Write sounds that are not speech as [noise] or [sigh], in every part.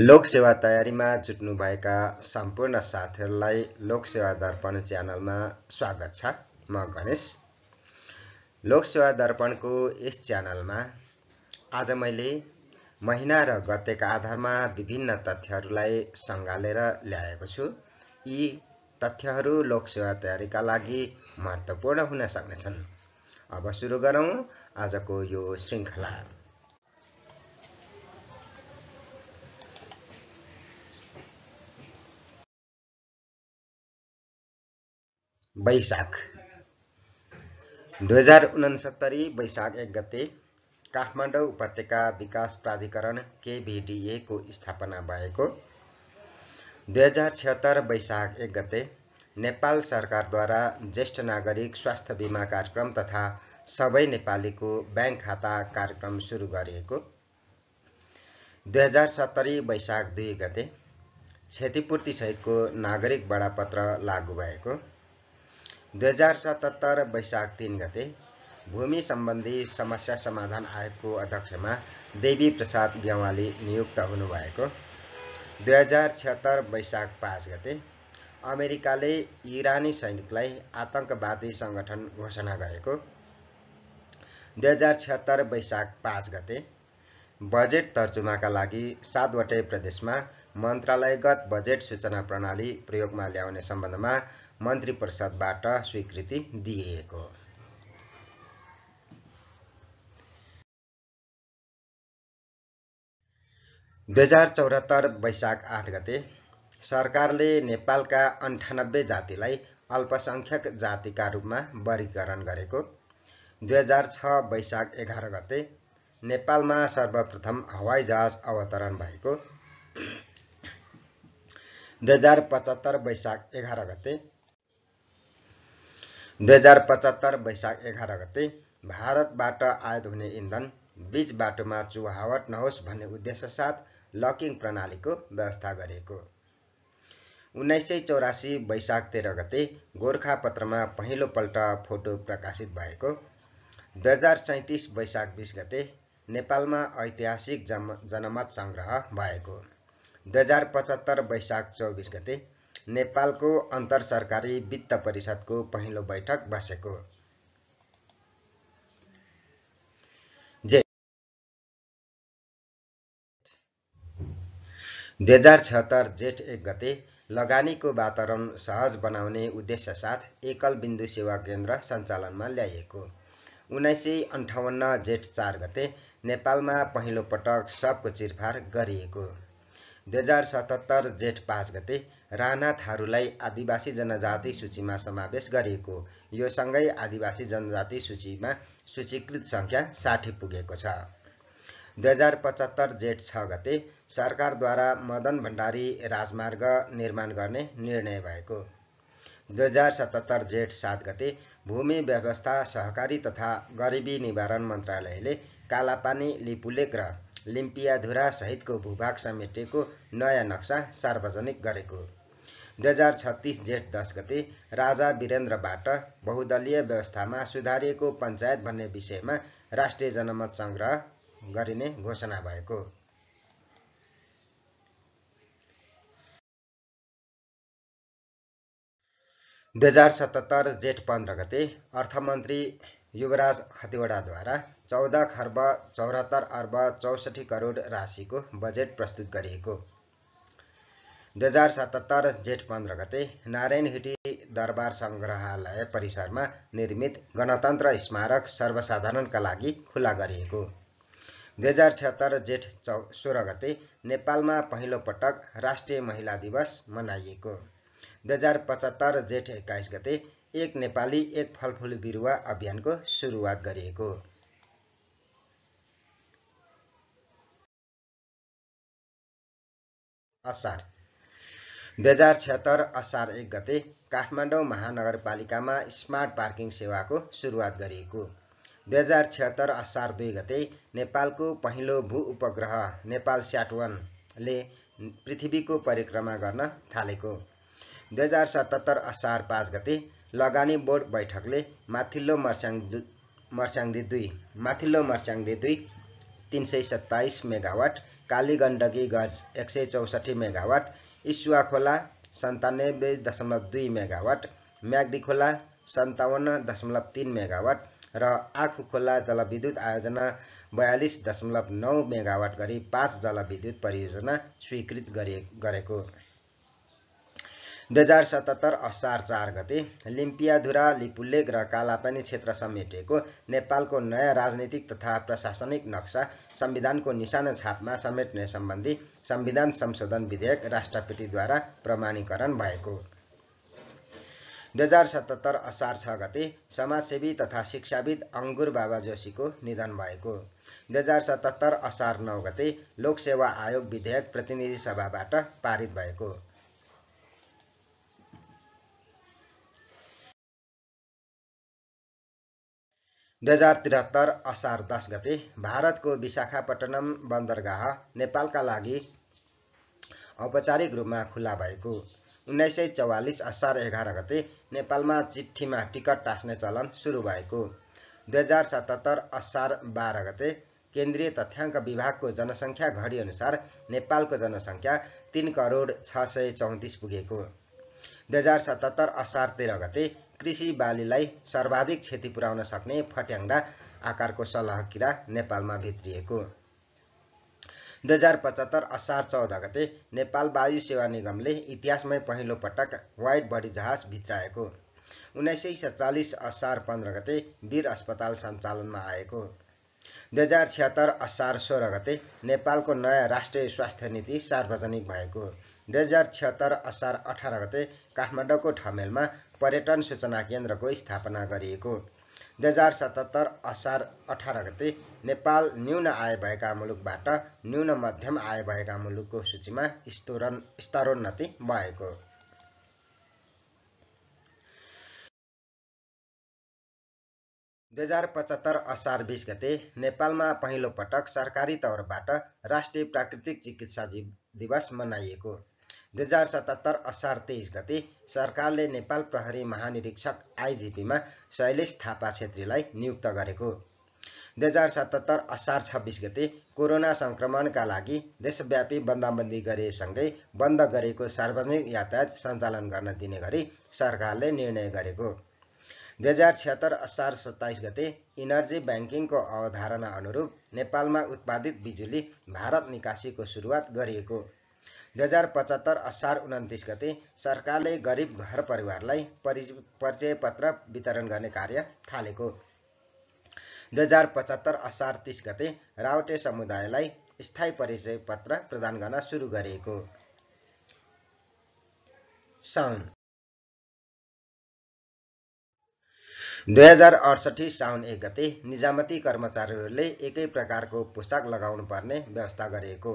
लोकसेवा तयारीमा जुट्नुभएका सम्पूर्ण साथीहरूलाई लोकसेवा दर्पण च्यानलमा स्वागत छ म गणेश लोकसेवा दर्पणको यस च्यानलमा आज मैले महिना र गतेका आधारमा विभिन्न तथ्यहरूलाई सङ्घालेर ल्याएको छु यी तथ्यहरू लोकसेवा तयारीका लागि महत्त्वपूर्ण हुन सक्नेछन् अब सुरु गरौँ आजको यो श्रृङ्खला वैशाख दुई हजार उनसत्तरी वैशाख एक गते काठमाडौँ उपत्यका विकास प्राधिकरण केभिडिएको स्थापना भएको दुई हजार छिहत्तर वैशाख एक गते नेपाल सरकारद्वारा ज्येष्ठ नागरिक स्वास्थ्य बिमा कार्यक्रम तथा सबै नेपालीको ब्याङ्क खाता कार्यक्रम सुरु गरिएको दुई हजार सत्तरी वैशाख दुई गते क्षतिपूर्तिसहितको नागरिक बडापत्र लागू भएको दुई हजार सतहत्तर वैशाख तिन गते भूमि सम्बन्धी समस्या समाधान आयोगको अध्यक्षमा देवी प्रसाद गेवाली नियुक्त हुनुभएको दुई हजार छिहत्तर वैशाख पाँच गते अमेरिकाले इरानी सैनिकलाई आतङ्कवादी सङ्गठन घोषणा गरेको दुई हजार छिहत्तर वैशाख पाँच गते बजेट तर्जुमाका लागि सातवटै प्रदेशमा मन्त्रालयगत बजेट सूचना प्रणाली प्रयोगमा ल्याउने सम्बन्धमा मन्त्री परिषदबाट स्वीकृति दिएको दुई हजार चौहत्तर वैशाख आठ गते सरकारले नेपालका अन्ठानब्बे जातिलाई अल्पसङ्ख्यक जातिका रूपमा वर्गीकरण गरेको दुई हजार छ वैशाख एघार गते नेपालमा सर्वप्रथम हवाईजहाज अवतरण भएको दुई हजार पचहत्तर वैशाख एघार गते दुई हजार पचहत्तर वैशाख एघार गते भारतबाट आयात हुने इन्धन बीच बाटोमा चुहावट नहोस् भन्ने उद्देश्य साथ लकिङ प्रणालीको व्यवस्था गरिएको उन्नाइस सय चौरासी वैशाख तेह्र गते गोर्खापत्रमा पहिलोपल्ट फोटो प्रकाशित भएको दुई हजार सैँतिस वैशाख बिस गते नेपालमा ऐतिहासिक जनमत सङ्ग्रह भएको दुई हजार पचहत्तर वैशाख चौबिस गते नेपालको अन्तर सरकारी वित्त परिषदको पहिलो बैठक बसेको दुई हजार छहत्तर जेठ एक गते लगानीको वातावरण सहज बनाउने उद्देश्य साथ एकल बिन्दु सेवा केन्द्र सञ्चालनमा ल्याइएको उन्नाइस सय अन्ठाउन्न जेठ चार गते नेपालमा पहिलो पटक सबको चिरफार गरिएको दुई हजार सतहत्तर जेठ पाँच गते राणा थारूलाई आदिवासी जनजाति सूचीमा समावेश गरिएको यो सँगै आदिवासी जनजाति सूचीमा सूचीकृत सङ्ख्या साठी पुगेको छ दुई हजार पचहत्तर जेठ छ गते सरकारद्वारा मदन भण्डारी राजमार्ग निर्माण गर्ने निर्णय भएको दुई हजार सतहत्तर जेठ सात गते भूमि व्यवस्था सहकारी तथा गरिबी निवारण मन्त्रालयले कालापानी लिपुलेक र लिम्पियाधुरा सहितको भूभाग समेटेको नयाँ नक्सा सार्वजनिक गरेको दुई हजार छत्तिस जेठ दस गते राजा वीरेन्द्रबाट बहुदलीय व्यवस्थामा सुधारिएको पञ्चायत भन्ने विषयमा राष्ट्रिय जनमत सङ्ग्रह गरिने घोषणा भएको दुई हजार सतहत्तर जेठ पन्ध्र गते अर्थमन्त्री युवराज खतिवडाद्वारा चौध खर्ब चौरात्तर अर्ब चौसठी करोड राशिको बजेट प्रस्तुत गरिएको दुई हजार सतहत्तर जेठ पन्ध्र गते नारायण हिटी दरबार सङ्ग्रहालय परिसरमा निर्मित गणतन्त्र स्मारक सर्वसाधारणका लागि खुला गरिएको दुई हजार छत्तर जेठ चौ सोह्र गते नेपालमा पहिलो पटक राष्ट्रिय महिला दिवस मनाइएको दुई हजार पचहत्तर जेठ एक्काइस गते एक नेपाली एक फलफुल बिरुवा अभियानको सुरुवात गरिएको असार दुई हजार छत्तर असार एक गते काठमाडौँ महानगरपालिकामा स्मार्ट पार्किङ सेवाको सुरुवात गरिएको दुई हजार छत्तर असार दुई गते नेपालको पहिलो भू उपग्रह नेपाल स्याटवनले पृथ्वीको परिक्रमा गर्न थालेको दुई हजार सतहत्तर असार पाँच गते लगानी बोर्ड बैठकले माथिल्लो मर्स्याङ मर्स्याङ्दी दुई माथिल्लो मर्स्याङ्दी दुई तिन सय सत्ताइस मेगावाट काली गण्डकी एक सय चौसठी मेगावाट इसुवा खोला सन्तानब्बे दशमलव दुई मेगावाट म्याग्दी खोला सन्ताउन्न दशमलव तिन मेगावाट र आँखु खोला जलविद्युत आयोजना बयालिस दशमलव नौ मेगावाट गरी पाँच जलविद्युत परियोजना स्वीकृत गरे गरेको दुई हजार सतहत्तर असार चार गते लिम्पियाधुरा लिपुलेग र कालापानी क्षेत्र समेटेको नेपालको नयाँ राजनीतिक तथा प्रशासनिक नक्सा संविधानको निशाना छापमा समेट्ने सम्बन्धी संविधान संशोधन विधेयक राष्ट्रपतिद्वारा प्रमाणीकरण भएको दुई हजार सतहत्तर असार छ गते समाजसेवी तथा शिक्षाविद अङ्गुर बाबा जोशीको निधन भएको दुई हजार सतहत्तर असार नौ गते लोकसेवा आयोग विधेयक प्रतिनिधि सभाबाट पारित भएको दुई हजार त्रिहत्तर असार दस गते भारतको विशाखापट्टनम बन्दरगाह नेपालका लागि औपचारिक रूपमा खुल्ला भएको उन्नाइस सय चौवालिस असार एघार गते नेपालमा चिठीमा टिकट टाँस्ने चलन सुरु भएको दुई हजार सतहत्तर असार बाह्र गते केन्द्रीय तथ्याङ्क विभागको जनसङ्ख्या अनुसार नेपालको जनसङ्ख्या तिन करोड छ सय चौतिस पुगेको दुई हजार सतहत्तर असार तेह्र गते कृषि बालीलाई सर्वाधिक क्षति पुर्याउन सक्ने फट्याङ्ग्रा आकारको सलह किरा नेपालमा भित्रिएको दुई हजार पचहत्तर असार चौध गते नेपाल वायु सेवा निगमले इतिहासमै पहिलो पटक वाइट बडी जहाज भित्राएको उन्नाइस सय सत्तालिस असार पन्ध्र गते वीर अस्पताल सञ्चालनमा आएको दुई हजार छिहत्तर असार सोह्र गते नेपालको नयाँ राष्ट्रिय स्वास्थ्य नीति सार्वजनिक भएको दुई हजार छिहत्तर असार अठार गते काठमाडौँको ठमेलमा पर्यटन सूचना केन्द्रको स्थापना गरिएको दुई हजार सतहत्तर असार अठार गते नेपाल न्यून आय भएका मुलुकबाट न्यून मध्यम आय भएका मुलुकको सूचीमा स्तरोन्नति भएको दुई हजार पचहत्तर असार बिस गते नेपालमा पहिलो पटक सरकारी तौरबाट राष्ट्रिय प्राकृतिक चिकित्सा दिवस मनाइएको दुई हजार सतहत्तर असार तेइस गते सरकारले नेपाल प्रहरी महानिरीक्षक आइजिपीमा शैलेश थापा छेत्रीलाई नियुक्त गरेको दुई हजार सतहत्तर असार छब्बिस गते कोरोना सङ्क्रमणका लागि देशव्यापी बन्दाबन्दी गरेसँगै बन्द गरेको सार्वजनिक यातायात सञ्चालन गर्न दिने गरी सरकारले निर्णय गरेको दुई हजार छिहत्तर असार सत्ताइस गते इनर्जी ब्याङ्किङको अवधारणा अनुरूप नेपालमा उत्पादित बिजुली भारत निकासीको सुरुवात गरिएको दुई हजार पचहत्तर असार उन्तिस गते सरकारले गरिब घर परिवारलाई परिचय पत्र वितरण गर्ने कार्य थालेको दुई हजार पचहत्तर असार तिस गते रावटे समुदायलाई स्थायी परिचय पत्र प्रदान गर्न सुरु गरिएको साउन दुई हजार अडसठी साउन एक गते निजामती कर्मचारीहरूले एकै प्रकारको पोसाक लगाउनु पर्ने व्यवस्था गरिएको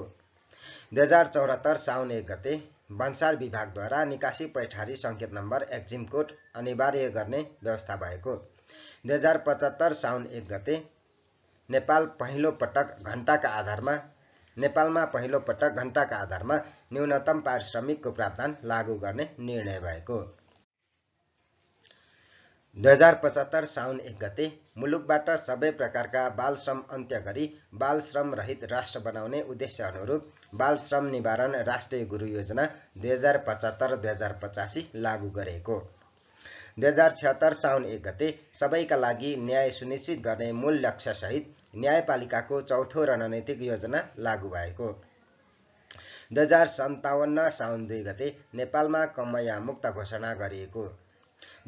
दुई हजार चौहत्तर साउन एक गते भन्सार विभागद्वारा निकासी पैठारी सङ्केत नम्बर एक्जिम कोड अनिवार्य गर्ने व्यवस्था भएको दुई हजार पचहत्तर साउन एक गते नेपाल पहिलो पटक घन्टाका आधारमा नेपालमा पहिलो पटक घन्टाका आधारमा न्यूनतम पारिश्रमिकको प्रावधान लागू गर्ने निर्णय भएको दुई हजार पचहत्तर साउन एक गते मुलुकबाट सबै प्रकारका बाल श्रम अन्त्य गरी बाल श्रम रहित राष्ट्र बनाउने उद्देश्य अनुरूप बाल श्रम निवारण राष्ट्रिय गुरु योजना दुई हजार पचहत्तर दुई हजार पचासी लागू गरेको दुई हजार छत्तर साउन एक गते सबैका लागि न्याय सुनिश्चित गर्ने मूल लक्ष्यसहित न्यायपालिकाको चौथो रणनैतिक योजना लागू भएको दुई हजार सन्ताउन्न साउन दुई गते नेपालमा कमैया मुक्त घोषणा गरिएको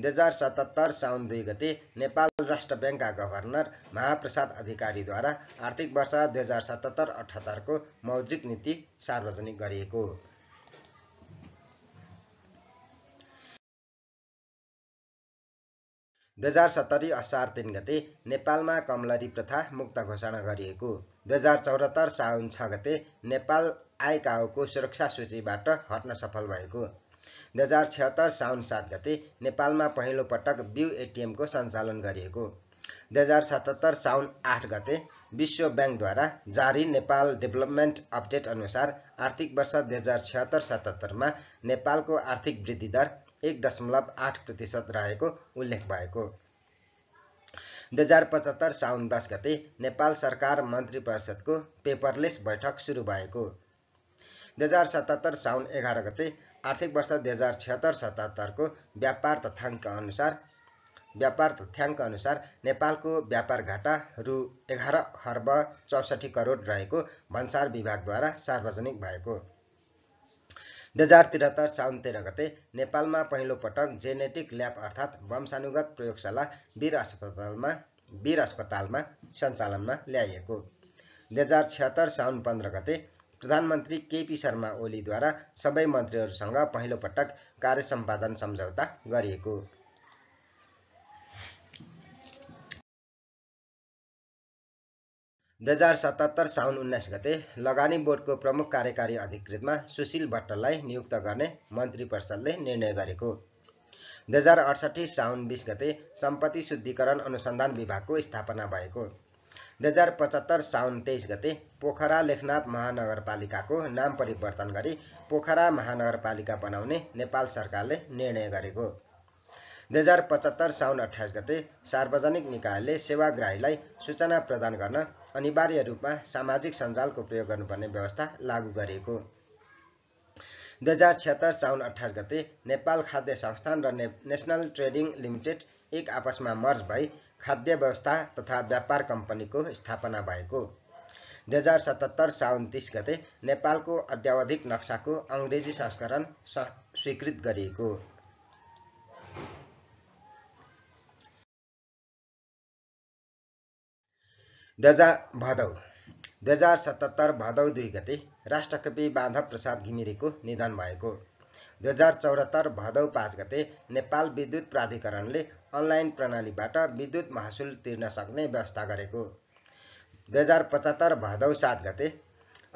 दुई हजार सतहत्तर साउन दुई गते नेपाल राष्ट्र ब्याङ्कका गभर्नर महाप्रसाद अधिकारीद्वारा आर्थिक वर्ष दुई हजार सतहत्तर अठहत्तरको मौद्रिक नीति सार्वजनिक गरिएको दुई हजार सत्तरी असार तिन गते नेपालमा कमलरी प्रथा मुक्त घोषणा गरिएको दुई हजार चौहत्तर साउन छ गते नेपाल आएकाको सुरक्षा सूचीबाट हट्न सफल भएको दुई हजार छत्तर साउन सात गते नेपालमा पहिलो पटक बिउ एटिएमको सञ्चालन गरिएको दुई हजार सतहत्तर साउन आठ गते विश्व ब्याङ्कद्वारा जारी नेपाल डेभलपमेन्ट अपडेट अनुसार आर्थिक वर्ष दुई हजार छत्तर सतहत्तरमा नेपालको आर्थिक वृद्धि दर एक दशमलव आठ प्रतिशत रहेको उल्लेख भएको दुई हजार पचहत्तर साउन दस गते नेपाल सरकार मन्त्री परिषदको पेपरलेस बैठक सुरु भएको दुई हजार सतहत्तर साउन एघार गते आर्थिक वर्ष दुई हजार छिहत्तर सतहत्तरको व्यापार तथ्याङ्क अनुसार व्यापार तथ्याङ्क अनुसार नेपालको व्यापार घाटा रु एघार खर्ब चौसठी करोड रहेको भन्सार विभागद्वारा सार्वजनिक भएको दुई हजार त्रिहत्तर साउन तेह्र गते नेपालमा पहिलो पटक जेनेटिक ल्याब अर्थात् वंशानुगत प्रयोगशाला वीर अस्पतालमा वीर अस्पतालमा सञ्चालनमा ल्याइएको दुई हजार छिहत्तर साउन पन्ध्र गते प्रधानमन्त्री केपी शर्मा ओलीद्वारा सबै मन्त्रीहरूसँग पहिलोपटक कार्य सम्पादन सम्झौता गरिएको दुई हजार सतहत्तर साउन उन्नाइस गते लगानी बोर्डको प्रमुख कार्यकारी अधिकृतमा सुशील भट्टलाई नियुक्त गर्ने मन्त्री परिषदले निर्णय गरेको दुई हजार अडसठी साउन बिस गते सम्पत्ति शुद्धिकरण अनुसन्धान विभागको स्थापना भएको दुई हजार पचहत्तर साउन तेइस गते पोखरा लेखनाथ महानगरपालिकाको नाम परिवर्तन गरी पोखरा महानगरपालिका बनाउने नेपाल सरकारले निर्णय गरेको दुई हजार पचहत्तर साउन अठाइस गते सार्वजनिक निकायले सेवाग्राहीलाई सूचना प्रदान गर्न अनिवार्य रूपमा सामाजिक सञ्जालको प्रयोग गर्नुपर्ने व्यवस्था लागू गरिएको दुई हजार छिहत्तर साउन अठाइस गते नेपाल खाद्य संस्थान र नेसनल ट्रेडिङ लिमिटेड एक आपसमा मर्ज भई खाद्य व्यवस्था तथा व्यापार कम्पनीको स्थापना भएको दुई हजार सतहत्तर साउन तिस गते नेपालको अध्यावधिक नक्साको अङ्ग्रेजी संस्करण स्वीकृत गरिएको भदौ दुई हजार सतहत्तर भदौ दुई गते राष्ट्रकवि बाँधव प्रसाद घिमिरेको निधन भएको दुई हजार चौहत्तर भदौ पाँच गते नेपाल विद्युत प्राधिकरणले अनलाइन प्रणालीबाट विद्युत महसुल तिर्न सक्ने व्यवस्था गरेको दुई हजार पचहत्तर भदौ सात गते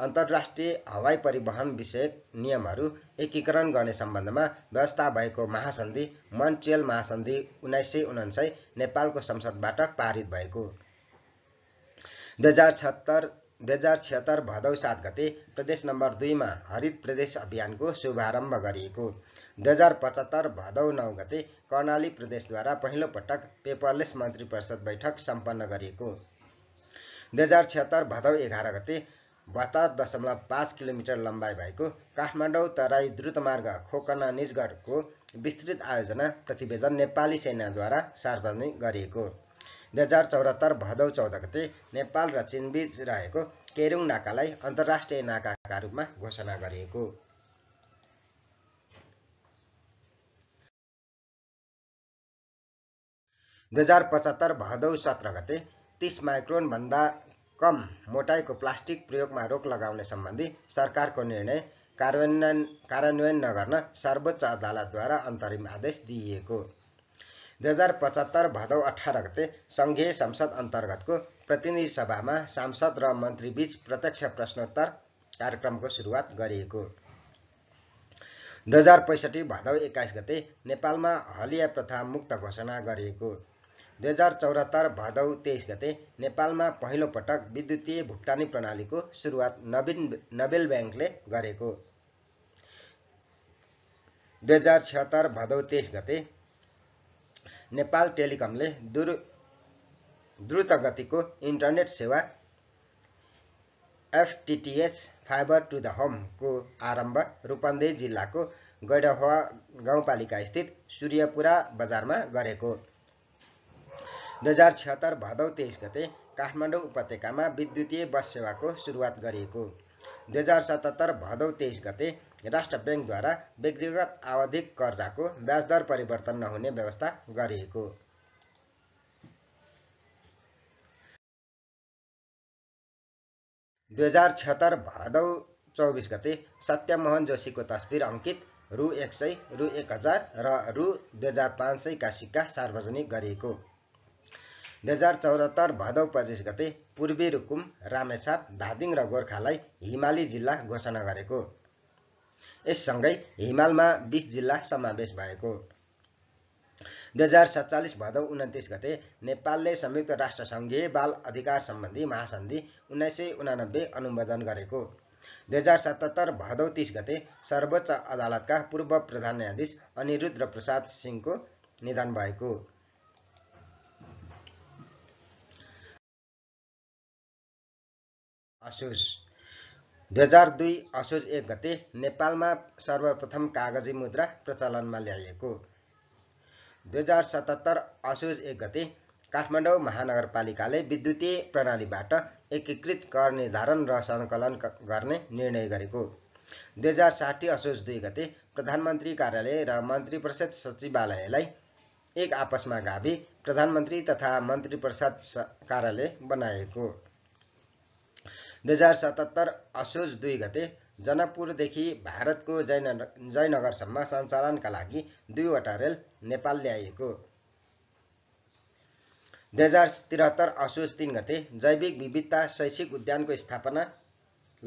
अन्तर्राष्ट्रिय हवाई परिवहन विषयक नियमहरू एकीकरण गर्ने सम्बन्धमा व्यवस्था भएको महासन्धि मन्ट्रियल महासन्धि उन्नाइस सय नेपालको संसदबाट पारित भएको दुई हजार छत्तर दुई हजार छिहत्तर भदौ सात गते प्रदेश नम्बर दुईमा हरित प्रदेश अभियानको शुभारम्भ गरिएको दुई हजार पचहत्तर भदौ नौ गते कर्णाली प्रदेशद्वारा पहिलो पटक पेपरलेस मन्त्री परिषद बैठक सम्पन्न गरिएको दुई हजार छिहत्तर भदौ एघार गते बहत्तर दशमलव पाँच किलोमिटर लम्बाइ भएको काठमाडौँ तराई द्रुतमार्ग खोकना निजगढको विस्तृत आयोजना प्रतिवेदन नेपाली सेनाद्वारा सार्वजनिक गरिएको दुई हजार चौहत्तर भदौ चौध गते नेपाल र चिनबीच रहेको केरुङ नाकालाई अन्तर्राष्ट्रिय नाकाका रूपमा घोषणा गरिएको दुई हजार पचहत्तर भदौ सत्र गते तिस माइक्रोनभन्दा कम मोटाइको प्लास्टिक प्रयोगमा रोक लगाउने सम्बन्धी सरकारको निर्णय कार्यान्वयन कार्यान्वयन नगर्न सर्वोच्च अदालतद्वारा अन्तरिम आदेश दिइएको दुई हजार पचहत्तर भदौ अठार गते सङ्घीय संसद अन्तर्गतको प्रतिनिधि सभामा सांसद र मन्त्रीबीच प्रत्यक्ष प्रश्नोत्तर कार्यक्रमको सुरुवात गरिएको दुई हजार पैँसठी भदौ एक्काइस गते नेपालमा हलिया प्रथा मुक्त घोषणा गरिएको दुई हजार चौरात्तर भदौ तेइस गते नेपालमा पहिलो पटक विद्युतीय भुक्तानी प्रणालीको सुरुवात नवीन नोबेल ब्याङ्कले गरेको दुई हजार छिहत्तर भदौ तेइस गते नेपाल टेलिकमले दुर द्रुत गतिको इन्टरनेट सेवा एफटिटिएच फाइबर टु द होमको आरम्भ रूपन्देही जिल्लाको गैडहवा गाउँपालिका स्थित सूर्यपुरा बजारमा गरेको दुई हजार छिहत्तर भदौ तेइस गते काठमाडौँ उपत्यकामा विद्युतीय बस सेवाको सुरुवात गरिएको दुई हजार सतहत्तर भदौ तेइस गते राष्ट्र ब्याङ्कद्वारा व्यक्तिगत आवधिक कर्जाको ब्याजदर परिवर्तन नहुने व्यवस्था गरिएको दुई हजार छत्तर भदौ चौबिस गते सत्यमोहन जोशीको तस्बिर अङ्कित रु एक सय रु एक हजार र रु दुई हजार पाँच सयका सिक्का सार्वजनिक गरिएको दुई हजार चौहत्तर भदौ पच्चिस गते पूर्वी रुकुम रामेछाप धादिङ र गोर्खालाई हिमाली जिल्ला घोषणा गरेको यससँगै हिमालमा बिस जिल्ला समावेश भएको दुई हजार सत्तालिस भदौ उन्तिस गते नेपालले संयुक्त राष्ट्र सङ्घीय बाल अधिकार सम्बन्धी महासन्धि उन्नाइस सय उनानब्बे अनुमोदन गरेको दुई हजार सतहत्तर भदौ तिस गते सर्वोच्च अदालतका पूर्व प्रधान न्यायाधीश अनिरुद्ध प्रसाद सिंहको निधन भएको असोज दुई हजार दुई असोज एक गते नेपालमा सर्वप्रथम कागजी मुद्रा प्रचलनमा ल्याइएको दुई हजार सतहत्तर असोज एक गते काठमाडौँ महानगरपालिकाले विद्युतीय प्रणालीबाट एकीकृत कर निर्धारण र सङ्कलन गर्ने निर्णय गरेको दुई हजार साठी असोज दुई गते प्रधानमन्त्री कार्यालय र मन्त्री परिषद सचिवालयलाई एक आपसमा गाभी प्रधानमन्त्री तथा मन्त्री परिषद कार्यालय बनाएको दुई हजार सतहत्तर असोज दुई गते जनकपुरदेखि भारतको जयन जयनगरसम्म सञ्चालनका लागि दुईवटा रेल नेपाल ल्याइएको दुई हजार त्रिहत्तर असोज तिन गते जैविक विविधता शैक्षिक उद्यानको स्थापना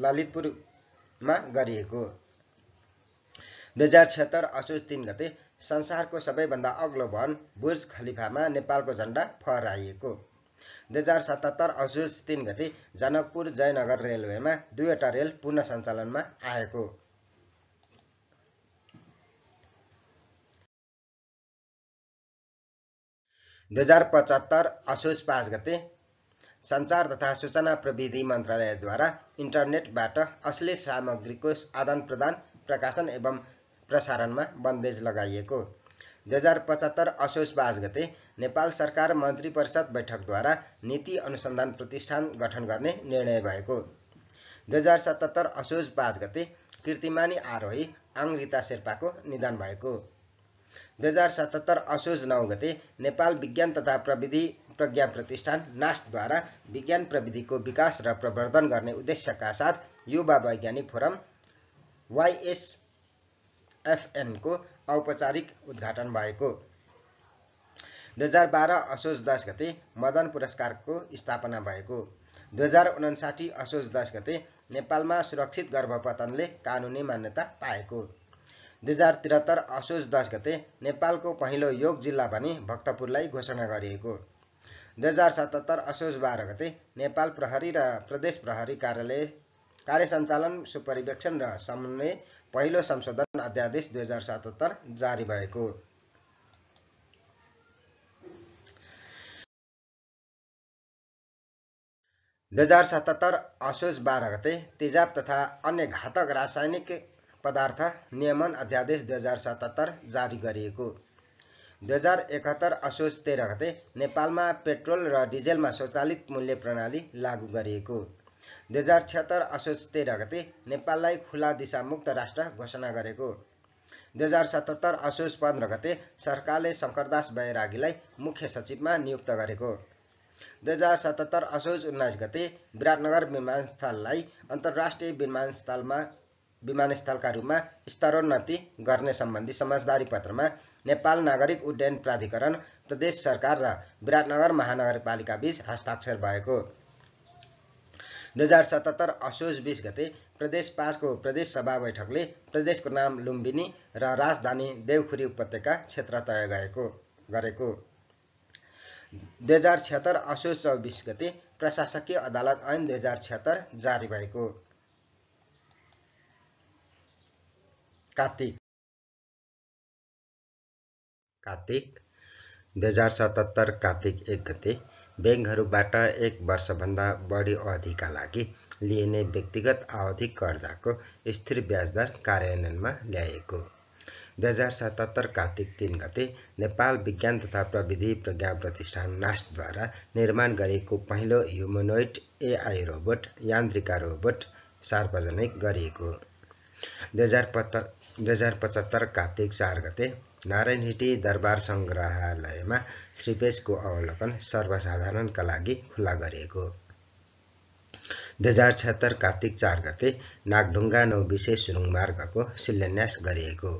ललितपुरमा गरिएको दुई हजार छत्तर असोज तिन गते संसारको सबैभन्दा अग्लो भवन बुर्ज खलिफामा नेपालको झन्डा फहराइएको दुई हजार सतहत्तर असोज तिन गते जनकपुर जयनगर रेलवेमा दुईवटा रेल पुनः सञ्चालनमा आएको दुई हजार पचहत्तर असोज पाँच गते सञ्चार तथा सूचना प्रविधि मन्त्रालयद्वारा इन्टरनेटबाट अश्लील सामग्रीको आदान प्रदान प्रकाशन एवं प्रसारणमा बन्देज लगाइएको दुई हजार पचहत्तर असोज पाँच गते नेपाल सरकार मन्त्री परिषद बैठकद्वारा नीति अनुसन्धान प्रतिष्ठान गठन गर्ने निर्णय भएको दुई हजार सतहत्तर असोज पाँच गते कीर्तिमानी आरोही आङ रिता शेर्पाको निधन भएको दुई हजार सतहत्तर असोज नौ गते नेपाल विज्ञान तथा प्रविधि प्रज्ञा प्रतिष्ठान नास्टद्वारा विज्ञान प्रविधिको विकास र प्रवर्धन गर्ने उद्देश्यका साथ युवा वैज्ञानिक फोरम वाइएस एसएफएनको औपचारिक उद्घाटन भएको दुई हजार बाह्र असोज दस गते मदन पुरस्कारको स्थापना भएको दुई हजार उनासाठी असोज दस गते नेपालमा सुरक्षित गर्भपतनले कानुनी मान्यता पाएको दुई हजार त्रिहत्तर असोज दस गते नेपालको पहिलो योग जिल्ला भनी भक्तपुरलाई घोषणा गरिएको दुई हजार सतहत्तर असोज बाह्र गते नेपाल प्रहरी र प्रदेश प्रहरी कार्यालय सञ्चालन सुपरिवेक्षण र समन्वय पहिलो संशोधन अध्यादेश दुई हजार सतहत्तर जारी भएको दुई हजार सतहत्तर असोज बाह्र गते तेजाब तथा अन्य घातक रासायनिक पदार्थ नियमन अध्यादेश दुई हजार सतहत्तर जारी गरिएको दुई हजार एकहत्तर असोज तेह्र गते नेपालमा पेट्रोल र डिजेलमा स्वचालित मूल्य प्रणाली लागू गरिएको दुई हजार छत्तर असोज तेह्र गते नेपाललाई खुला दिशामुक्त राष्ट्र घोषणा गरेको दुई हजार सतहत्तर असोज पन्ध्र गते सरकारले शङ्करदास बैरागीलाई मुख्य सचिवमा नियुक्त गरेको दुई हजार सतहत्तर असोज उन्नाइस गते विराटनगर विमानस्थललाई अन्तर्राष्ट्रिय विमानस्थलमा विमानस्थलका रूपमा स्तरोन्नति गर्ने सम्बन्धी समझदारी पत्रमा नेपाल नागरिक उड्डयन प्राधिकरण प्रदेश सरकार र विराटनगर महानगरपालिका बीच हस्ताक्षर भएको दुई हजार सतहत्तर असोज बिस गते प्रदेश पाँचको प्रदेश सभा बैठकले प्रदेशको नाम लुम्बिनी र राजधानी देवखुरी उपत्यका क्षेत्र तय गएको गरेको दुई हजार छिहत्तर असोज चौबिस गते प्रशासकीय अदालत ऐन दुई हजार छिहत्तर जारी भएको कार्तिक कार्तिक दुई हजार सतहत्तर कार्तिक एक गते ब्याङ्कहरूबाट एक वर्षभन्दा बढी अवधिका लागि लिइने व्यक्तिगत आवधिक कर्जाको स्थिर ब्याजदर कार्यान्वयनमा ल्याएको दुई हजार सतहत्तर कार्तिक तिन गते नेपाल विज्ञान तथा प्रविधि प्रज्ञा प्रतिष्ठान नास्टद्वारा निर्माण गरिएको पहिलो humanoid AI robot Yantrika robot सार्वजनिक गरिएको दुई हजार पत दुई हजार पचहत्तर कार्तिक चार गते नारायण हिटी दरबार सङ्ग्रहालयमा श्रीपेशको अवलोकन सर्वसाधारणका लागि खुला गरिएको दुई हजार छत्तर कार्तिक चार गते नागढुङ्गा नौ विशेष सुरुङ मार्गको शिलान्यास गरिएको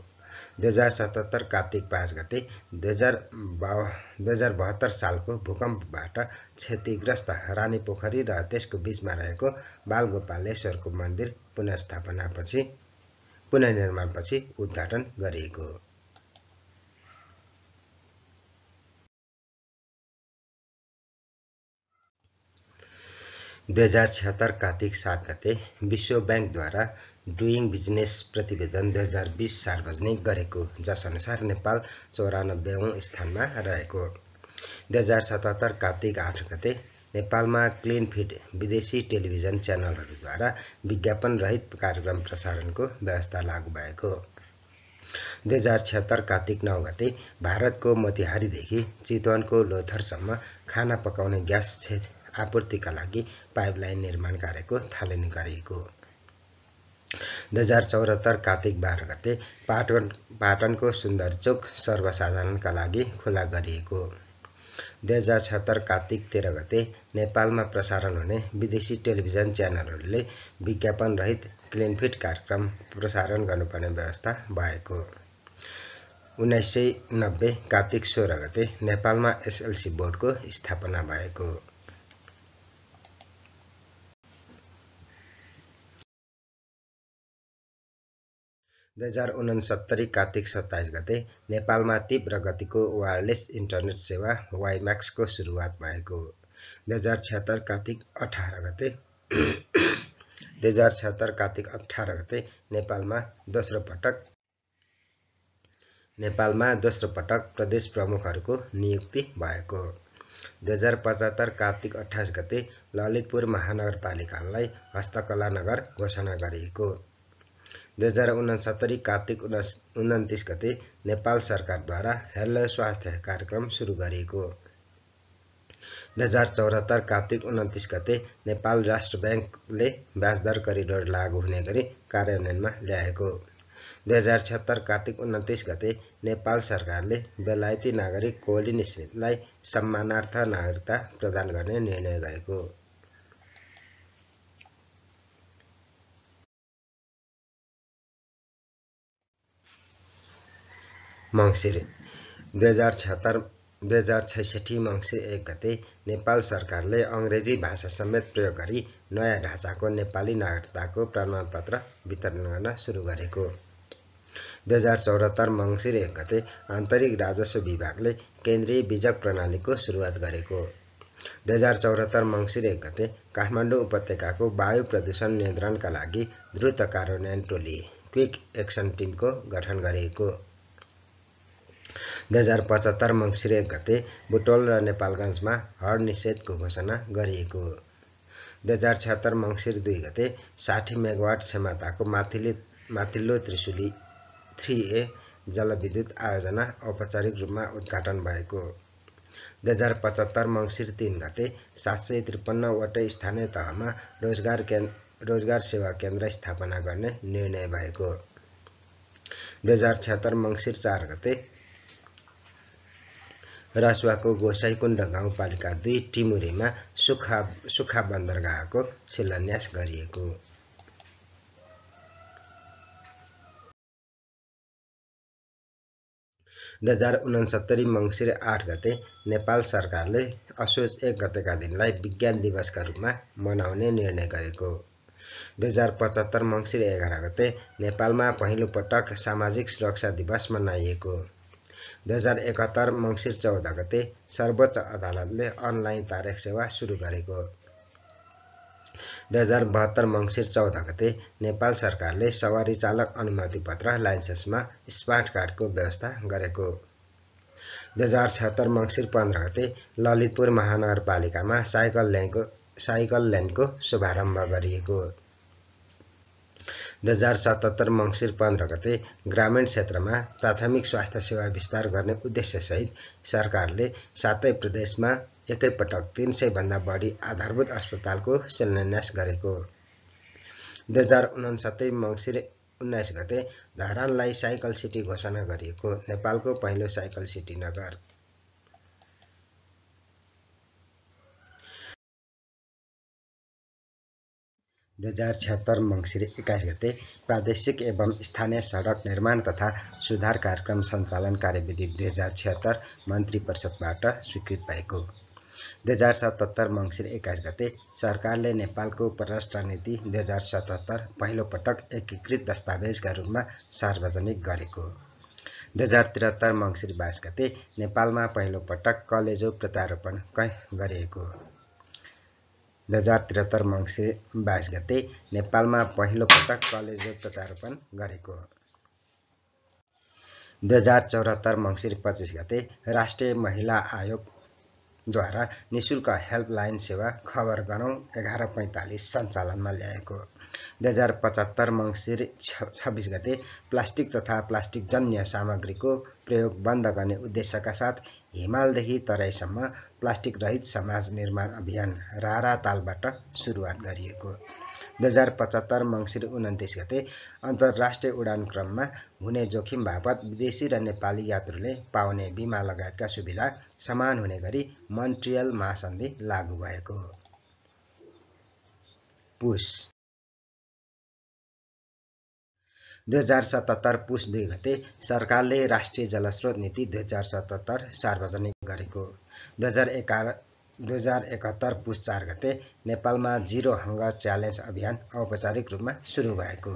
दुई हजार सतहत्तर कार्तिक पाँच गते दुई हजार दुई हजार बहत्तर सालको भूकम्पबाट क्षतिग्रस्त रानी पोखरी र त्यसको बिचमा रहेको बालगोपालेश्वरको मन्दिर पुनस्थापनापछि पुनर्निर्माणपछि उद्घाटन गरिएको दुई हजार छिहत्तर कार्तिक सात गते विश्व ब्याङ्कद्वारा डुइङ बिजनेस प्रतिवेदन दुई हजार बिस सार्वजनिक गरेको जसअनुसार नेपाल चौरानब्बेौँ स्थानमा रहेको दुई हजार सतहत्तर कार्तिक आठ गते नेपालमा क्लिन फिट विदेशी टेलिभिजन च्यानलहरूद्वारा विज्ञापन रहित कार्यक्रम प्रसारणको व्यवस्था लागू भएको दुई हजार छत्तर कार्तिक नौ गते भारतको मोतिहारीदेखि चितवनको लोथरसम्म खाना पकाउने ग्यास क्षेत्र आपूर्तिका लागि पाइपलाइन निर्माण कार्यको थालनी गरिएको दुई हजार चौहत्तर कार्तिक बाह्र गते पाटन पाटनको सुन्दरचोक सर्वसाधारणका लागि खुला गरिएको दुई हजार छत्तर कार्तिक तेह्र गते नेपालमा प्रसारण हुने विदेशी टेलिभिजन च्यानलहरूले विज्ञापन रहित क्लिनफिट कार्यक्रम प्रसारण गर्नुपर्ने व्यवस्था भएको उन्नाइस सय नब्बे कार्तिक सोह्र गते नेपालमा एसएलसी बोर्डको स्थापना भएको दुई हजार उनसत्तरी कार्तिक सत्ताइस गते नेपालमा तीव्र गतिको वायरलेस इन्टरनेट सेवा वाइम्याक्सको सुरुवात भएको दुई हजार छत्तर कार्तिक अठार गते [coughs] दुई हजार छत्तर कार्तिक अठार गते नेपालमा दोस्रो पटक नेपालमा दोस्रो पटक प्रदेश प्रमुखहरूको नियुक्ति भएको दुई हजार पचहत्तर कार्तिक अठाइस गते ललितपुर महानगरपालिकालाई हस्तकला नगर घोषणा गरिएको दुई हजार उनासत्तरी कार्तिक उना उन्तिस गते नेपाल सरकारद्वारा हेलो स्वास्थ्य कार्यक्रम सुरु गरिएको दुई हजार चौहत्तर कार्तिक उन्तिस गते नेपाल राष्ट्र ब्याङ्कले ब्याजदर करिडोर लागू हुने गरी कार्यान्वयनमा ल्याएको दुई हजार छत्तर कार्तिक उन्तिस गते नेपाल सरकारले बेलायती नागरिक कोलिन स्मिथलाई सम्मानार्थ नागरिकता प्रदान गर्ने निर्णय गरेको मङ्सिर दुई हजार छत्तर दुई हजार छैसठी मङ्सिर एक गते नेपाल सरकारले अङ्ग्रेजी भाषा समेत प्रयोग गरी नयाँ ढाँचाको नेपाली नागरिकताको प्रमाणपत्र वितरण गर्न सुरु गरेको दुई हजार चौहत्तर मङ्सिर एक गते आन्तरिक राजस्व विभागले केन्द्रीय बिजक प्रणालीको सुरुवात गरेको दुई हजार चौहत्तर मङ्सिर एक गते काठमाडौँ उपत्यकाको वायु प्रदूषण नियन्त्रणका लागि द्रुत कार्यान्वयन टोली क्विक एक्सन टिमको गठन गरिएको दुई हजार पचहत्तर मङ्सिर एक गते बुटोल र नेपालगञ्जमा हड निषेधको घोषणा गरिएको हो दुई हजार छत्तर मङ्सिर दुई गते साठी मेगावाट क्षमताको माथिल्लो माथिल्लो त्रिशुली थ्री ए जलविद्युत आयोजना औपचारिक रूपमा उद्घाटन भएको हो दुई हजार पचहत्तर मङ्सिर तिन गते सात सय त्रिपन्नवटै स्थानीय तहमा रोजगार केन्द्र रोजगार सेवा केन्द्र स्थापना गर्ने निर्णय भएको हो दुई हजार छत्तर मङ्सिर चार गते रसुवाको गोसाइकुण्ड गाउँपालिका दुई टिमुरेमा सुखा सुखा बन्दरगाहको शिलान्यास गरिएको दुई हजार उनसत्तरी मङ्सिर आठ गते नेपाल सरकारले असोज एक गतेका दिनलाई विज्ञान दिवसका रूपमा मनाउने निर्णय गरेको दुई हजार पचहत्तर मङ्सिर एघार गते नेपालमा पहिलोपटक सामाजिक सुरक्षा दिवस मनाइएको दुई हजार एकात्तर मङ्सिर चौध गते सर्वोच्च अदालतले अनलाइन तारिख सेवा सुरु गरेको दुई हजार बहत्तर मङ्सिर चौध गते नेपाल सरकारले सवारी चालक अनुमति पत्र लाइसेन्समा स्मार्ट कार्डको व्यवस्था गरेको दुई हजार छत्तर मङ्सिर पन्ध्र गते ललितपुर महानगरपालिकामा साइकल ल्याएको साइकल ल्यान्डको शुभारम्भ गरिएको दुई हजार सतहत्तर मङ्सिर पन्ध्र गते ग्रामीण क्षेत्रमा प्राथमिक स्वास्थ्य सेवा विस्तार गर्ने उद्देश्यसहित सरकारले सातै प्रदेशमा एकैपटक तिन सयभन्दा बढी आधारभूत अस्पतालको शिलान्यास गरेको दुई हजार उनासत्तरी मङ्सिर उन्नाइस गते धरानलाई साइकल सिटी घोषणा गरिएको नेपालको पहिलो साइकल सिटी नगर दुई हजार छत्तर मङ्सिर एक्काइस गते प्रादेशिक एवं स्थानीय सडक निर्माण तथा सुधार कार्यक्रम सञ्चालन कार्यविधि दुई हजार छत्तर मन्त्री परिषदबाट स्वीकृत भएको दुई हजार सतहत्तर मङ्सिर एक्काइस गते सरकारले नेपालको परराष्ट्र नीति दुई हजार सतहत्तर पहिलोपटक एकीकृत दस्तावेजका रूपमा सार्वजनिक गरेको दुई हजार त्रिहत्तर मङ्सिर बाइस गते नेपालमा पहिलोपटक कलेजो प्रत्यारोपण गरिएको दुई हजार त्रिहत्तर मङ्सिर बाइस गते नेपालमा पहिलोपटक कलेजो प्रत्यारोपण गरेको दुई हजार चौहत्तर मङ्सिर पच्चिस गते राष्ट्रिय महिला आयोगद्वारा निशुल्क हेल्पलाइन सेवा खबर गरौँ एघार पैँतालिस सञ्चालनमा ल्याएको दुई हजार पचहत्तर मङ्सिर छब्बिस गते प्लास्टिक तथा प्लास्टिक जन्य सामग्रीको प्रयोग बन्द गर्ने उद्देश्यका साथ हिमालदेखि तराईसम्म प्लास्टिक रहित समाज निर्माण अभियान रारा तालबाट सुरुवात गरिएको दुई हजार पचहत्तर मङ्सिर उन्तिस गते अन्तर्राष्ट्रिय उडान क्रममा हुने जोखिम बापत विदेशी र नेपाली यात्रुले पाउने बिमा लगायतका सुविधा समान हुने गरी मन्ट्रियल महासन्धि लागू भएको पुस दुई हजार सतहत्तर पुस दुई गते सरकारले राष्ट्रिय जलस्रोत नीति दुई हजार सतहत्तर सार्वजनिक गरेको दुई हजार एघार दुई हजार एकहत्तर पुस चार गते नेपालमा जिरो हङ्गर च्यालेन्ज अभियान औपचारिक रूपमा सुरु भएको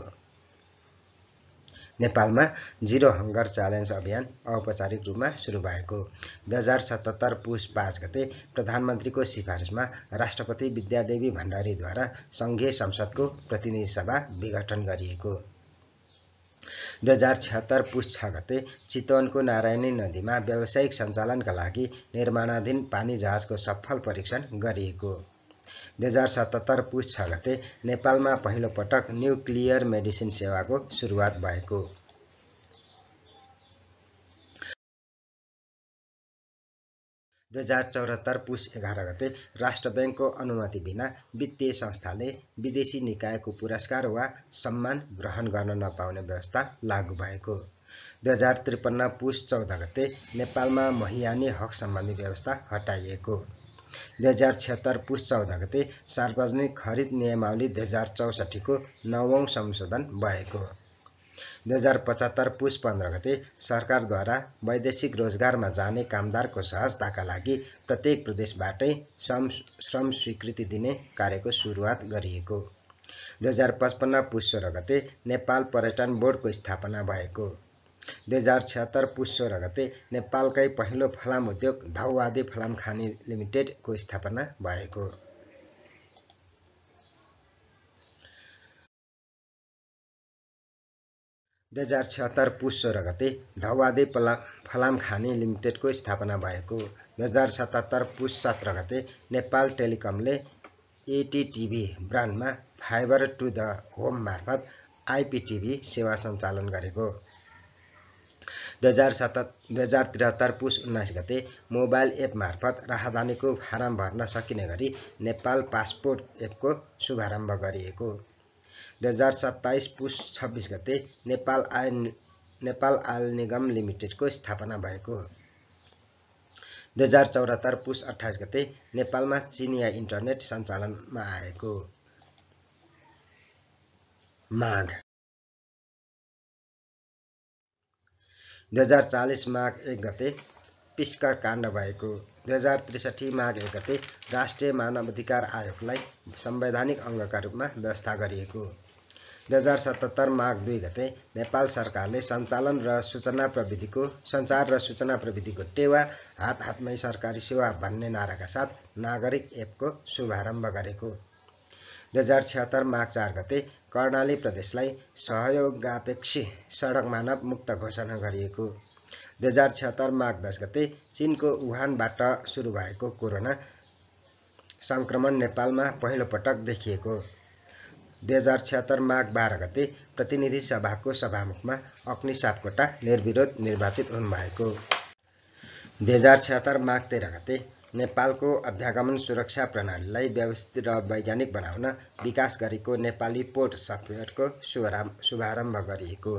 नेपालमा जिरो हङ्गर च्यालेन्ज अभियान औपचारिक रूपमा सुरु भएको दुई हजार सतहत्तर पुस पाँच गते प्रधानमन्त्रीको सिफारिसमा राष्ट्रपति विद्यादेवी भण्डारीद्वारा सङ्घीय संसदको प्रतिनिधि सभा विघटन गरिएको दुई हजार छत्तर पुस छ गते चितवनको नारायणी नदीमा व्यावसायिक सञ्चालनका लागि निर्माणाधीन पानी जहाजको सफल परीक्षण गरिएको दुई हजार सतहत्तर पुस छ गते नेपालमा पहिलोपटक न्युक्लियर मेडिसिन सेवाको सुरुवात भएको दुई हजार चौहत्तर पुस एघार गते राष्ट्र ब्याङ्कको अनुमति बिना वित्तीय संस्थाले विदेशी निकायको पुरस्कार वा सम्मान ग्रहण गर्न नपाउने व्यवस्था लागू भएको दुई हजार त्रिपन्न पुस चौध गते नेपालमा महियानी हक सम्बन्धी व्यवस्था हटाइएको दुई हजार छिहत्तर पुस चौध गते सार्वजनिक खरिद नियमावली दुई हजार चौसठीको नवौँ संशोधन भएको दुई हजार पचहत्तर पुष पन्ध्र गते सरकारद्वारा वैदेशिक रोजगारमा जाने कामदारको सहजताका लागि प्रत्येक प्रदेशबाटै श्रम श्रम स्वीकृति दिने कार्यको सुरुवात गरिएको दुई हजार पचपन्न पुष सोह्र गते नेपाल पर्यटन बोर्डको स्थापना भएको दुई हजार छिहत्तर पुष सोह्र गते नेपालकै पहिलो फलाम उद्योग धौवादी फलाम खानी लिमिटेडको स्थापना भएको दुई हजार छत्तर पुस सोह्र गते धवादे पला फलाम खाने लिमिटेडको स्थापना भएको दुई हजार सतहत्तर पुस सत्र गते नेपाल टेलिकमले एटिटिभी ब्रान्डमा फाइबर टु द होम मार्फत आइपिटिभी सेवा सञ्चालन गरेको दुई हजार सत दुई हजार त्रिहत्तर पुस उन्नाइस गते मोबाइल एप मार्फत राहदानीको फारम भर्न सकिने गरी नेपाल पासपोर्ट एपको शुभारम्भ गरिएको दुई हजार सत्ताइस पुस छब्बिस गते नेपाल आय नेपाल आयल निगम लिमिटेडको स्थापना भएको हो दुई हजार चौरात्तर पुस अठाइस गते नेपालमा चिनिया इन्टरनेट सञ्चालनमा आएको माघ दुई हजार चालिस माघ एक गते पिस्कर काण्ड भएको दुई हजार त्रिसठी माघ एक गते राष्ट्रिय मानवाधिकार आयोगलाई संवैधानिक अङ्गका रूपमा व्यवस्था गरिएको दुई हजार सतहत्तर माघ दुई गते नेपाल सरकारले सञ्चालन र सूचना प्रविधिको सञ्चार र सूचना प्रविधिको टेवा हात हातमै सरकारी सेवा भन्ने नाराका साथ नागरिक एपको शुभारम्भ गरेको दुई हजार छिहत्तर माघ चार गते कर्णाली प्रदेशलाई सहयोगापेक्षी सडक मानव मुक्त घोषणा गरिएको दुई हजार छिहत्तर माघ दस गते चिनको वुहानबाट सुरु भएको कोरोना सङ्क्रमण नेपालमा पहिलोपटक देखिएको दुई हजार छत्तर माघ बाह्र गते प्रतिनिधि सभाको सभामुखमा अग्नि सापकोटा निर्विरोध निर्वाचित हुनुभएको दुई हजार छ्यात्तर माघ तेह्र गते नेपालको अध्यागमन सुरक्षा प्रणालीलाई व्यवस्थित र वैज्ञानिक बनाउन विकास गरेको नेपाली पोर्ट सफ्टवेयरको शुभारम्भ गरिएको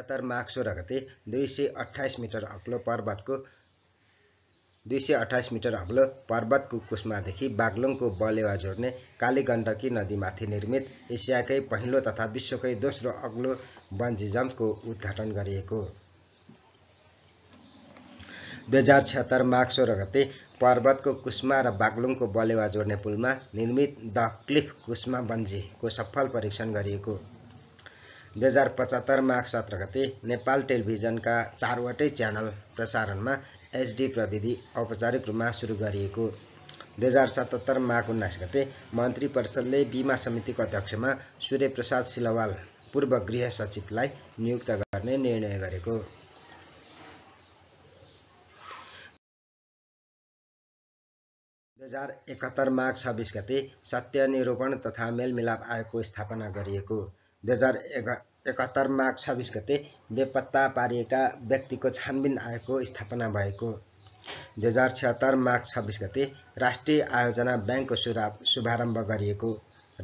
हजार माघ सोह्र गते दुई सय अठाइस मिटर अग्लो पर्वतको दुई सय अठाइस मिटर अग्लो पर्वतको कुस्मादेखि बागलुङको बलेवा जोड्ने काली नदीमाथि निर्मित एसियाकै पहिलो तथा विश्वकै दोस्रो अग्लो बन्जी जम्पको उद्घाटन गरिएको दुई हजार छत्तर माघ सोह्र गते पर्वतको कुस्मा र बागलुङको बलेवा जोड्ने पुलमा निर्मित द क्लिफ कुस्मा बन्जीको सफल परीक्षण गरिएको दुई हजार पचहत्तर माघ सत्र गते नेपाल टेलिभिजनका चारवटै च्यानल प्रसारणमा एचडी प्रविधि औपचारिक रूपमा सुरु गरिएको दुई हजार सतहत्तर माघ उन्नाइस गते मन्त्री परिषदले बिमा समितिको अध्यक्षमा सूर्यप्रसाद सिलवाल पूर्व गृह सचिवलाई नियुक्त गर्ने निर्णय गरेको दुई हजार एकात्तर माघ छब्बिस गते सत्यनिरूपण तथा मेलमिलाप आयोगको स्थापना गरिएको दुई हजार एकहत्तर माघ छब्बिस गते बेपत्ता पारिएका व्यक्तिको छानबिन आयोगको स्थापना भएको दुई हजार छिहत्तर माघ छब्बिस गते राष्ट्रिय आयोजना ब्याङ्कको सुरा शुभारम्भ गरिएको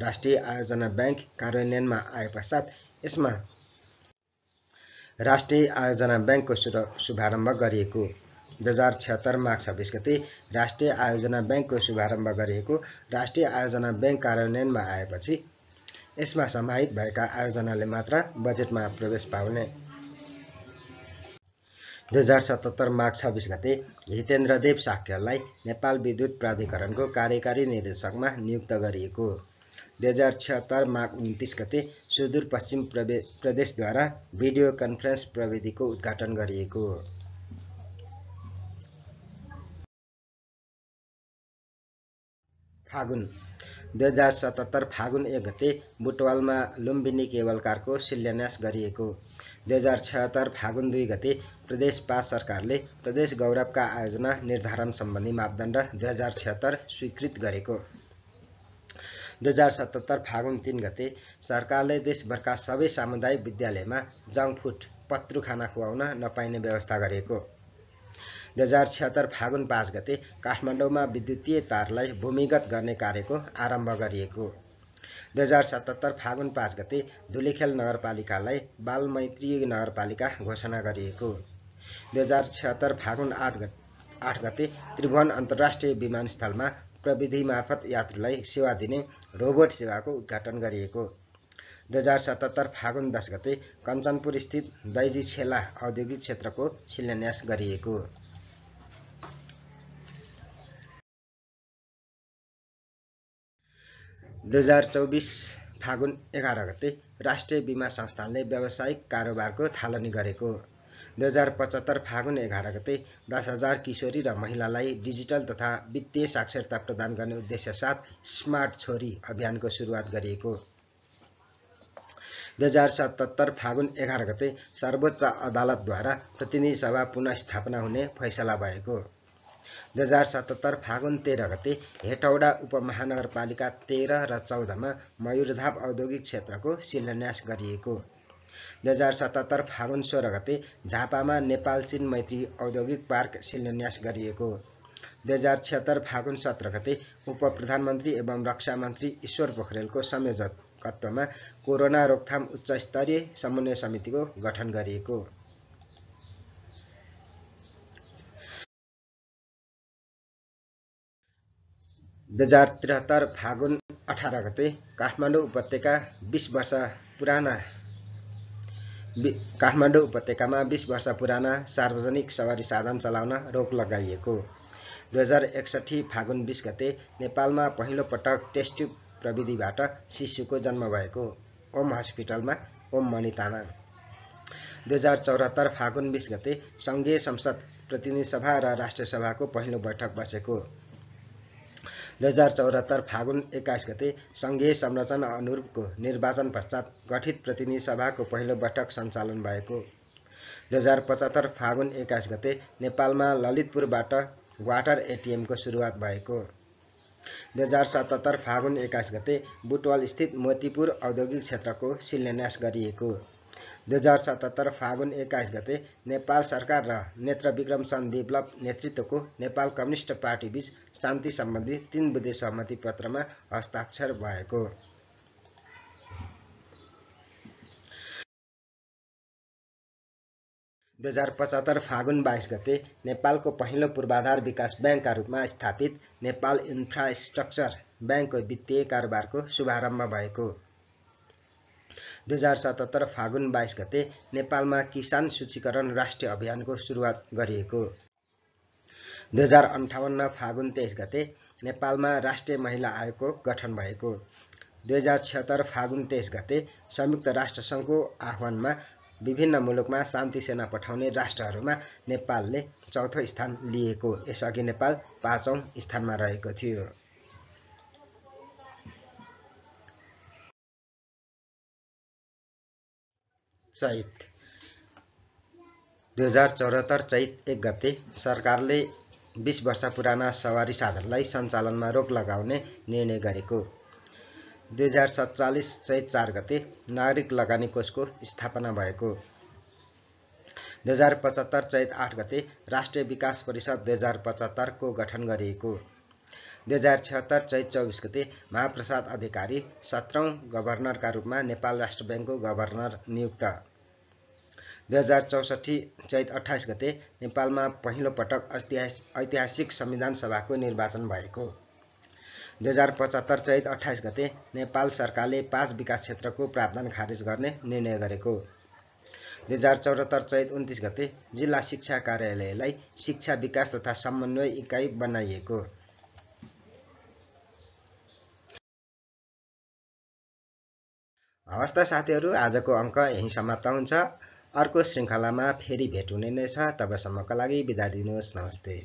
राष्ट्रिय आयोजना ब्याङ्क कार्यान्वयनमा आए पश्चात यसमा राष्ट्रिय आयोजना ब्याङ्कको शुभारम्भ गरिएको दुई हजार छिहत्तर माघ छब्बिस गते राष्ट्रिय आयोजना ब्याङ्कको शुभारम्भ गरिएको राष्ट्रिय आयोजना ब्याङ्क कार्यान्वयनमा आएपछि यसमा समाहित भएका आयोजनाले मात्र बजेटमा प्रवेश पाउने दुई हजार सतहत्तर माघ छब्बिस गते हितेन्द्रदेव साक्यलाई नेपाल विद्युत प्राधिकरणको कार्यकारी निर्देशकमा नियुक्त गरिएको दुई हजार छिहत्तर माघ उन्तिस गते सुदूरपश्चिम प्रवे प्रदेशद्वारा भिडियो कन्फरेन्स प्रविधिको उद्घाटन गरिएको फागुन दुई हजार सतहत्तर फागुन एक गते बुटवालमा लुम्बिनी केवलकारको शिलान्यास गरिएको दुई हजार छहत्तर फागुन दुई गते प्रदेश पाँच सरकारले प्रदेश गौरवका आयोजना निर्धारण सम्बन्धी मापदण्ड दुई हजार छहत्तर स्वीकृत गरेको दुई हजार सतहत्तर फागुन तिन गते सरकारले देशभरका सबै सामुदायिक विद्यालयमा जङ्क फुड पत्रु खाना खुवाउन नपाइने व्यवस्था गरेको दुई हजार छिहत्तर फागुन पाँच गते काठमाडौँमा विद्युतीय तारलाई भूमिगत गर्ने कार्यको आरम्भ गरिएको दुई हजार सतहत्तर फागुन पाँच गते धुलिखेल नगरपालिकालाई बालमैत्री नगरपालिका घोषणा गरिएको दुई हजार छिहत्तर फागुन आठ गत आठ गते त्रिभुवन अन्तर्राष्ट्रिय विमानस्थलमा प्रविधि मार्फत यात्रुलाई सेवा दिने रोबोट सेवाको उद्घाटन गरिएको दुई हजार सतहत्तर फागुन दस गते कञ्चनपुर स्थित दैजी छेला औद्योगिक क्षेत्रको शिलान्यास गरिएको 2024 फागुन एघार गते राष्ट्रिय बिमा संस्थानले व्यावसायिक कारोबारको थालनी गरेको दुई हजार पचहत्तर फागुन एघार गते दस हजार किशोरी र महिलालाई डिजिटल तथा वित्तीय साक्षरता प्रदान गर्ने उद्देश्य साथ स्मार्ट छोरी अभियानको सुरुवात गरिएको दुई हजार सतहत्तर फागुन एघार गते सर्वोच्च अदालतद्वारा प्रतिनिधि सभा पुनस्थापना हुने फैसला भएको दुई हजार सतहत्तर फागुन तेह्र गते हेटौडा उपमहानगरपालिका तेह्र र चौधमा मयुरधाप औद्योगिक क्षेत्रको शिलान्यास गरिएको दुई हजार सतहत्तर फागुन सोह्र गते झापामा नेपाल चिन मैत्री औद्योगिक पार्क शिलान्यास गरिएको दुई हजार छिहत्तर फागुन सत्र गते उप प्रधानमन्त्री एवं रक्षा मन्त्री ईश्वर पोखरेलको संयोजकत्वमा कोरोना रोकथाम उच्च स्तरीय समन्वय समितिको गठन गरिएको दुई हजार त्रिहत्तर फागुन अठार गते काठमाडौँ उपत्यका बिस वर्ष पुराना काठमाडौँ उपत्यकामा बिस वर्ष पुराना सार्वजनिक सवारी साधन चलाउन रोक लगाइएको दुई हजार एकसठी फागुन बिस गते नेपालमा पहिलोपटक टेस्ट ट्युब प्रविधिबाट शिशुको जन्म भएको ओम हस्पिटलमा ओम मणि तामाङ दुई हजार चौहत्तर फागुन बिस गते सङ्घीय संसद प्रतिनिधि सभा र राष्ट्रसभाको पहिलो बैठक बसेको दुई हजार चौहत्तर फागुन एक्काइस गते सङ्घीय संरचना अनुरूपको निर्वाचन पश्चात गठित प्रतिनिधि सभाको पहिलो बैठक सञ्चालन भएको दुई हजार पचहत्तर फागुन एक्काइस गते नेपालमा ललितपुरबाट वाटर एटिएमको सुरुवात भएको दुई हजार सतहत्तर फागुन एक्काइस गते बुटवाल स्थित मोतीपुर औद्योगिक क्षेत्रको शिलान्यास गरिएको दुई हजार सतहत्तर फागुन एक्काइस गते नेपाल सरकार र नेत्र विक्रम सन विप्लव नेतृत्वको नेपाल कम्युनिस्ट पार्टीबीच शान्ति सम्बन्धी तीन बुधे सहमति पत्रमा हस्ताक्षर भएको दुई हजार पचहत्तर फागुन बाइस गते नेपालको पहिलो पूर्वाधार विकास ब्याङ्कका रूपमा स्थापित नेपाल इन्फ्रास्ट्रक्चर ब्याङ्कको वित्तीय कारोबारको शुभारम्भ भएको दुई हजार सतहत्तर फागुन बाइस गते नेपालमा किसान सूचीकरण राष्ट्रिय अभियानको सुरुवात गरिएको दुई हजार अन्ठाउन्न फागुन तेइस गते नेपालमा राष्ट्रिय महिला आयोगको गठन भएको दुई हजार छिहत्तर फागुन तेइस गते संयुक्त राष्ट्रसङ्घको आह्वानमा विभिन्न मुलुकमा शान्ति सेना पठाउने राष्ट्रहरूमा नेपालले चौथो स्थान लिएको यसअघि नेपाल पाँचौँ स्थानमा रहेको थियो चैत दुई हजार चौहत्तर चैत एक गते सरकारले बिस वर्ष पुराना सवारी साधनलाई सञ्चालनमा रोक लगाउने निर्णय गरेको दुई हजार सत्तालिस चैत चार गते नागरिक लगानी कोषको स्थापना भएको दुई हजार पचहत्तर चैत आठ गते राष्ट्रिय विकास परिषद दुई हजार पचहत्तरको गठन गरिएको दुई हजार छत्तर चैत चौबिस गते महाप्रसाद अधिकारी सत्रौँ गभर्नरका रूपमा नेपाल राष्ट्र ब्याङ्कको गभर्नर नियुक्त दुई हजार चौसठी चैत अठाइस गते नेपालमा पहिलो पटक ऐतिहासिक संविधान सभाको निर्वाचन भएको दुई हजार पचहत्तर चैत अठाइस गते नेपाल सरकारले पाँच विकास क्षेत्रको प्रावधान खारेज गर्ने निर्णय गरेको दुई हजार चौहत्तर चैत उन्तिस गते जिल्ला शिक्षा कार्यालयलाई शिक्षा विकास तथा समन्वय इकाइ बनाइएको हवस् त साथीहरू आजको अङ्क यहीँ समाप्त हुन्छ अर्को श्रृङ्खलामा फेरि भेट हुने नै छ तबसम्मको लागि बिदा दिनुहोस् नमस्ते